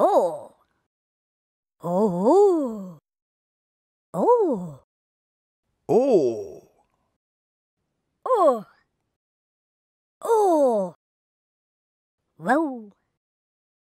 Oh. Oh. Oh. Oh. Oh. Oh. Whoa.